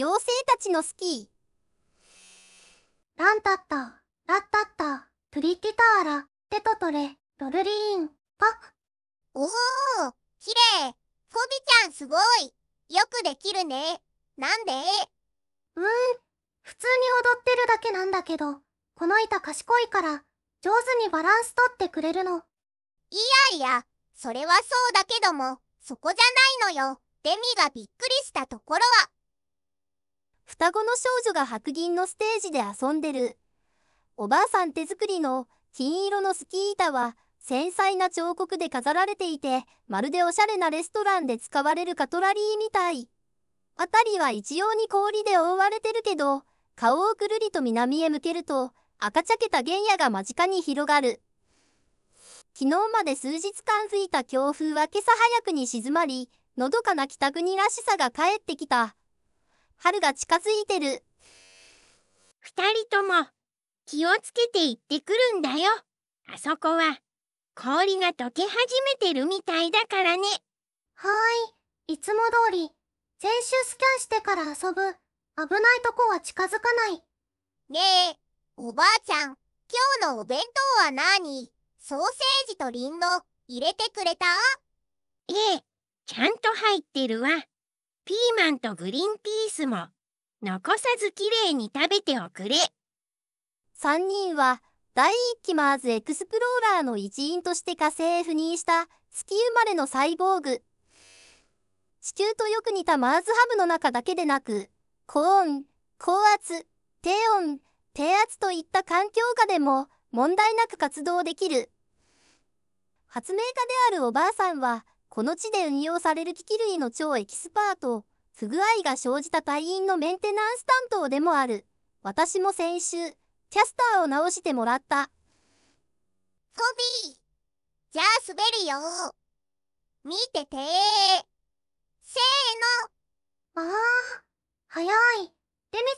妖精たちのスキー。ランタッタ、ラッタッタ、プリティターラ、テトトレ、ロルリーン、パク。おお、綺麗。フビちゃんすごい。よくできるね。なんでうーん、普通に踊ってるだけなんだけど、この板賢いから、上手にバランス取ってくれるの。いやいや、それはそうだけども、そこじゃないのよ。デミがびっくりしたところは。双子の少女が白銀のステージで遊んでる。おばあさん手作りの金色のスキー板は繊細な彫刻で飾られていて、まるでおしゃれなレストランで使われるカトラリーみたい。あたりは一様に氷で覆われてるけど、顔をくるりと南へ向けると、赤茶けた原野が間近に広がる。昨日まで数日間吹いた強風は今朝早くに静まり、のどかな北国らしさが帰ってきた。春が近づいてる二人とも気をつけて行ってくるんだよあそこは氷が溶け始めてるみたいだからねはいいつも通り全周スキャンしてから遊ぶ危ないとこは近づかないねえおばあちゃん今日のお弁当は何ソーセージとりんご入れてくれたええちゃんと入ってるわピーマンとグリーンピースも残さずきれいに食べておくれ3人は第1期マーズエクスプローラーの一員として火星へ赴任した月生まれのサイボーグ地球とよく似たマーズハブの中だけでなく高温高圧低温低圧といった環境下でも問題なく活動できる発明家であるおばあさんはこの地で運用される機器類の超エキスパート、不具合が生じた隊員のメンテナンス担当でもある。私も先週、キャスターを直してもらった。コビー、じゃあ滑るよ。見ててせーの。ああ、早い。レミ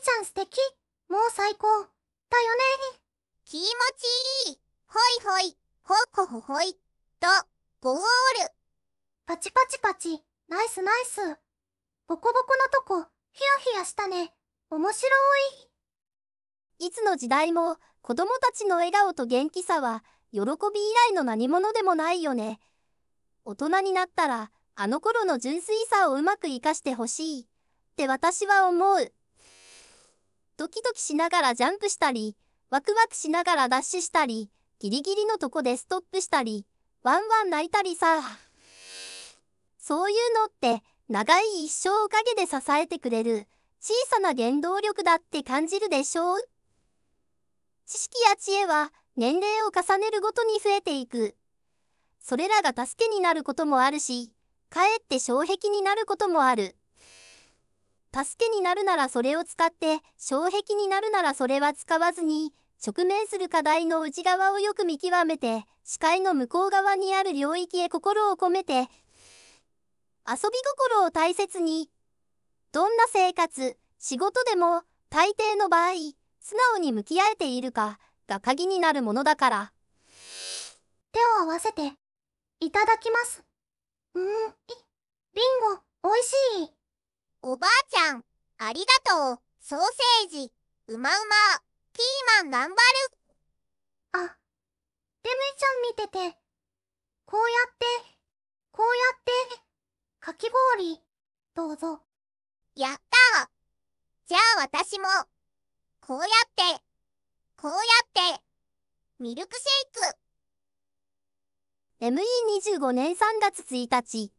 ちゃん素敵。もう最高。だよね。気持ちいい。ほいほい、ほっほほほい。と、ゴール。パチパチパチ、ナイスナイス。ボコボコのとこ、ヒヤヒヤしたね。面白い。いつの時代も、子供たちの笑顔と元気さは、喜び以来の何者でもないよね。大人になったら、あの頃の純粋さをうまく活かしてほしい。って私は思う。ドキドキしながらジャンプしたり、ワクワクしながらダッシュしたり、ギリギリのとこでストップしたり、ワンワン泣いたりさ。そういうのって長い一生おかげで支えてくれる小さな原動力だって感じるでしょう。知識や知恵は年齢を重ねるごとに増えていく。それらが助けになることもあるし、かえって障壁になることもある。助けになるならそれを使って、障壁になるならそれは使わずに、直面する課題の内側をよく見極めて、視界の向こう側にある領域へ心を込めて、遊び心を大切に。どんな生活、仕事でも、大抵の場合、素直に向き合えているかが鍵になるものだから。手を合わせて、いただきます。うん、い、リンゴ、美味しい。おばあちゃん、ありがとう、ソーセージ、うまうま、ピーマン頑張る。あ、デメイちゃん見てて、こうやって、き氷、どうぞ。やったじゃあ私も、こうやって、こうやって、ミルクシェイク。ME25 年3月1日、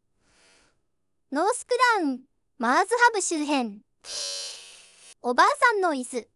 ノースクラウン、マーズハブ周辺。おばあさんの椅子。